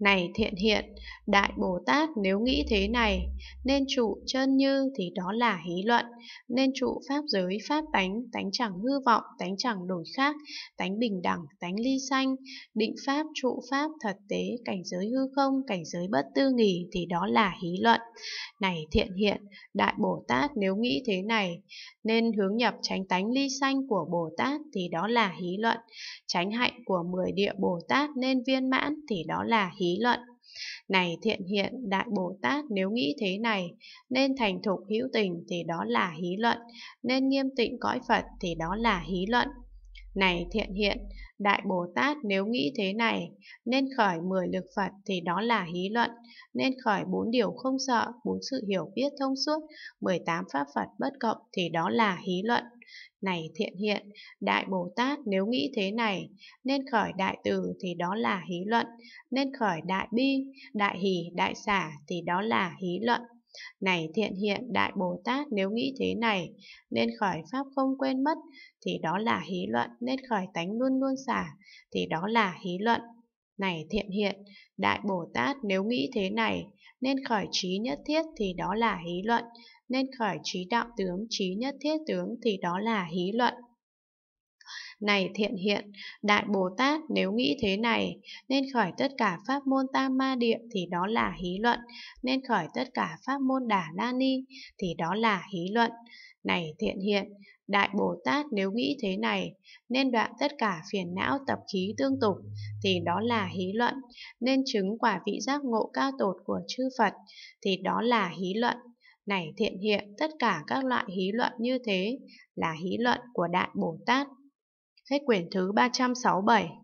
Này thiện hiện, Đại Bồ Tát nếu nghĩ thế này, nên trụ chân như thì đó là hí luận, nên trụ pháp giới pháp tánh, tánh chẳng hư vọng, tánh chẳng đổi khác, tánh bình đẳng, tánh ly sanh, định pháp trụ pháp thật tế, cảnh giới hư không, cảnh giới bất tư nghỉ thì đó là hí luận. Này thiện hiện, Đại Bồ Tát nếu nghĩ thế này, nên hướng nhập tránh tánh ly sanh của Bồ Tát thì đó là hí luận, tránh hạnh của mười địa Bồ Tát nên viên mãn thì đó là hí lý luận. Này thiện hiện, Đại Bồ Tát nếu nghĩ thế này, nên thành thục hữu tình thì đó là hí luận, nên nghiêm tịnh cõi Phật thì đó là hí luận. Này thiện hiện, Đại Bồ Tát nếu nghĩ thế này, nên khởi 10 lực Phật thì đó là hí luận, nên khởi bốn điều không sợ, bốn sự hiểu biết thông suốt, 18 pháp Phật bất cộng thì đó là hí luận. Này thiện hiện, Đại Bồ Tát nếu nghĩ thế này, nên khởi đại từ thì đó là hí luận, nên khởi đại bi, đại hỷ, đại xả thì đó là hí luận. Này thiện hiện đại Bồ Tát nếu nghĩ thế này, nên khởi pháp không quên mất, thì đó là hí luận, nên khởi tánh luôn luôn xả, thì đó là hí luận. Này thiện hiện, đại Bồ Tát nếu nghĩ thế này, nên khởi trí nhất thiết thì đó là hí luận, nên khởi trí đạo tướng, trí nhất thiết tướng thì đó là hí luận. Này thiện hiện, Đại Bồ Tát nếu nghĩ thế này, nên khỏi tất cả pháp môn tam ma địa thì đó là hí luận, nên khỏi tất cả pháp môn đà la ni thì đó là hí luận. Này thiện hiện, Đại Bồ Tát nếu nghĩ thế này, nên đoạn tất cả phiền não tập khí tương tục, thì đó là hí luận, nên chứng quả vị giác ngộ cao tột của chư Phật, thì đó là hí luận. Này thiện hiện, tất cả các loại hí luận như thế là hí luận của Đại Bồ Tát. Hết quyển thứ 367.